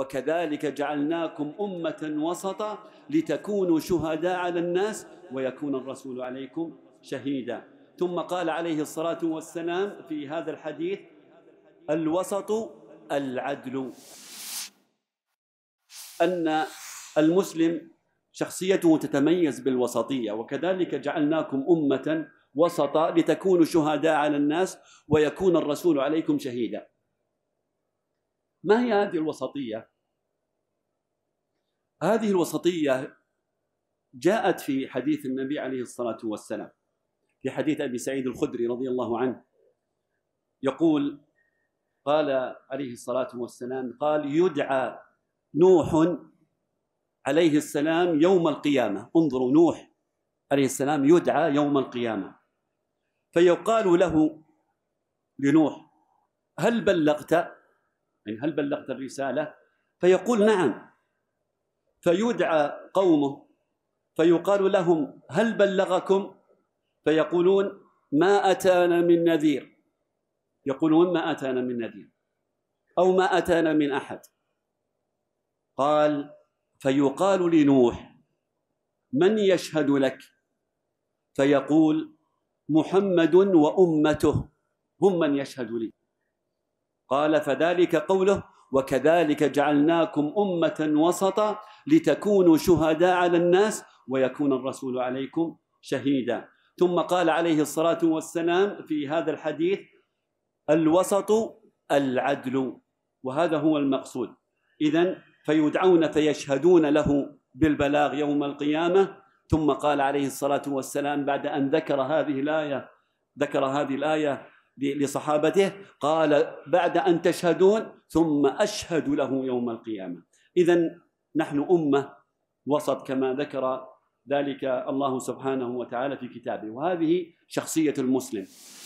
وكذلك جعلناكم أمة وسطا لتكونوا شهداء على الناس ويكون الرسول عليكم شهيدا ثم قال عليه الصلاة والسلام في هذا الحديث الوسط العدل أن المسلم شخصيته تتميز بالوسطية وكذلك جعلناكم أمة وسطا لتكونوا شهداء على الناس ويكون الرسول عليكم شهيدا ما هي هذه الوسطية؟ هذه الوسطية جاءت في حديث النبي عليه الصلاة والسلام في حديث أبي سعيد الخدري رضي الله عنه يقول قال عليه الصلاة والسلام قال يدعى نوح عليه السلام يوم القيامة انظروا نوح عليه السلام يدعى يوم القيامة فيقال له لنوح هل بلغت يعني هل بلغت الرسالة فيقول نعم فيدعى قومه فيقال لهم هل بلغكم فيقولون ما أتانا من نذير يقولون ما أتانا من نذير أو ما أتانا من أحد قال فيقال لنوح من يشهد لك فيقول محمد وأمته هم من يشهد لي قال فذلك قوله وكذلك جعلناكم أمة وسطا لتكونوا شهداء على الناس ويكون الرسول عليكم شهيدا ثم قال عليه الصلاة والسلام في هذا الحديث الوسط العدل وهذا هو المقصود إذا فيدعون فيشهدون له بالبلاغ يوم القيامة ثم قال عليه الصلاة والسلام بعد أن ذكر هذه الآية ذكر هذه الآية لصحابته قال بعد أن تشهدون ثم أشهد له يوم القيامة إذا نحن أمة وسط كما ذكر ذلك الله سبحانه وتعالى في كتابه وهذه شخصية المسلم